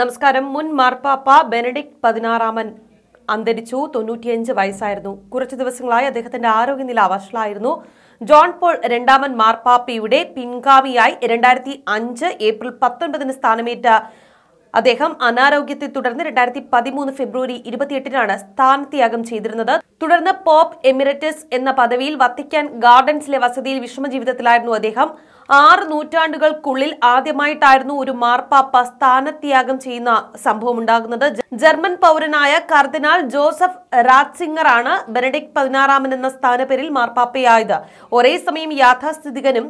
നമസ്കാരം മുൻ മാർപ്പാപ്പ ബെനഡിക് പതിനാറാമൻ അന്തരിച്ചു തൊണ്ണൂറ്റിയഞ്ച് വയസ്സായിരുന്നു കുറച്ചു ദിവസങ്ങളായി അദ്ദേഹത്തിന്റെ ആരോഗ്യനില വഷളായിരുന്നു ജോൺ പോൾ രണ്ടാമൻ മാർപ്പാപ്പയുടെ പിൻഗാമിയായി രണ്ടായിരത്തി അഞ്ച് ഏപ്രിൽ പത്തൊൻപതിന് സ്ഥാനമേറ്റ അദ്ദേഹം അനാരോഗ്യത്തെ തുടർന്ന് രണ്ടായിരത്തി പതിമൂന്ന് ഫെബ്രുവരി ഇരുപത്തിയെട്ടിനാണ് സ്ഥാനത്യാഗം ചെയ്തിരുന്നത് തുടർന്ന് പോപ്പ് എമിറേറ്റസ് എന്ന പദവിയിൽ വത്തിക്കാൻ ഗാർഡൻസിലെ വസതിയിൽ ജീവിതത്തിലായിരുന്നു അദ്ദേഹം ആറ് നൂറ്റാണ്ടുകൾക്കുള്ളിൽ ആദ്യമായിട്ടായിരുന്നു ഒരു മാർപ്പാപ്പ സ്ഥാനത്യാഗം ചെയ്യുന്ന സംഭവം ഉണ്ടാകുന്നത് ജർമ്മൻ പൗരനായ കർദിനാൾ ജോസഫ് രാജ്സിംഗർ ആണ് ബെനഡിക് പതിനാറാമൻ എന്ന സ്ഥാനപേരിൽ മാർപ്പാപ്പയായത് ഒരേ സമയം യാഥാസ്ഥിതികനും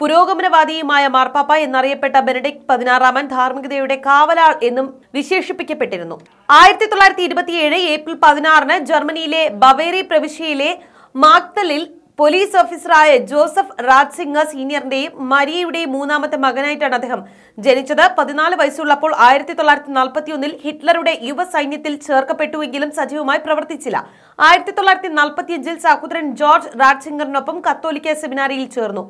പുരോഗമനവാദിയുമായ മാർപ്പാപ്പ എന്നറിയപ്പെട്ട ബെനഡിക്ട് പതിനാറാമൻ ധാർമ്മികതയുടെ കാവലാൾ എന്നും വിശേഷിപ്പിക്കപ്പെട്ടിരുന്നു ആയിരത്തി തൊള്ളായിരത്തി ഇരുപത്തിയേഴ് ഏപ്രിൽ പതിനാറിന് ജർമ്മനിയിലെ ബവേറി പ്രവിശ്യയിലെ മാക്തലിൽ പോലീസ് ഓഫീസറായ ജോസഫ് രാജ്സിംഗ് സീനിയറിന്റെയും മരിയയുടെയും മൂന്നാമത്തെ മകനായിട്ടാണ് അദ്ദേഹം ജനിച്ചത് പതിനാല് വയസ്സുള്ളപ്പോൾ ആയിരത്തി തൊള്ളായിരത്തി നാൽപ്പത്തി ഒന്നിൽ ഹിറ്റ്ലറുടെ യുവ സൈന്യത്തിൽ ചേർക്കപ്പെട്ടുവെങ്കിലും സജീവമായി പ്രവർത്തിച്ചില്ല ആയിരത്തി തൊള്ളായിരത്തി നാൽപ്പത്തിയഞ്ചിൽ സഹോദരൻ ജോർജ് രാജ്സിംഗറിനൊപ്പം കത്തോലിക്ക സെമിനാരിയിൽ ചേർന്നു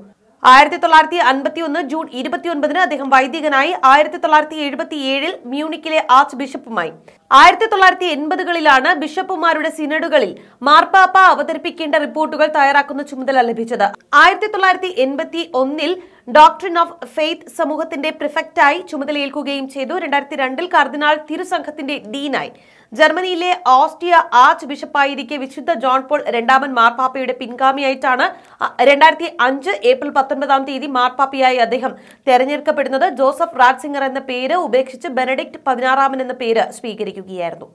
ആയിരത്തി തൊള്ളായിരത്തി അൻപത്തി ഒന്ന് ജൂൺ ഇരുപത്തിയൊൻപതിന് അദ്ദേഹം വൈദികനായി ആയിരത്തി തൊള്ളായിരത്തി എഴുപത്തി ഏഴിൽ മ്യൂണിക്കിലെ ആർച്ച് ബിഷപ്പുമായി ആയിരത്തി തൊള്ളായിരത്തി എൺപതുകളിലാണ് ബിഷപ്പുമാരുടെ സിനഡുകളിൽ മാർപ്പാപ്പ അവതരിപ്പിക്കേണ്ട റിപ്പോർട്ടുകൾ തയ്യാറാക്കുന്ന ചുമതല ലഭിച്ചത് ആയിരത്തി തൊള്ളായിരത്തി എൺപത്തി ഒന്നിൽ ഡോക്ടറിൻ ഓഫ് ഫെയ്ത്ത് സമൂഹത്തിന്റെ പ്രിഫക്റ്റായി ചുമതലയേൽക്കുകയും ചെയ്തു രണ്ടായിരത്തി രണ്ടിൽ കർദിനാൾ തിരുസംഘത്തിന്റെ ഡീനായി ജർമ്മനിയിലെ ഓസ്ട്രിയ ആർച്ച് ബിഷപ്പായിരിക്കെ വിശുദ്ധ ജോൺ പോൾ രണ്ടാമൻ മാർപ്പാപ്പയുടെ പിൻഗാമിയായിട്ടാണ് രണ്ടായിരത്തി അഞ്ച് ഏപ്രിൽ പത്തൊൻപതാം തീയതി മാർപ്പാപ്പയായി അദ്ദേഹം തെരഞ്ഞെടുക്കപ്പെടുന്നത് ജോസഫ് റാഡ്സിംഗർ എന്ന പേര് ഉപേക്ഷിച്ച് ബെനഡിക്ട് പതിനാറാമൻ എന്ന പേര് സ്വീകരിക്കുകയായിരുന്നു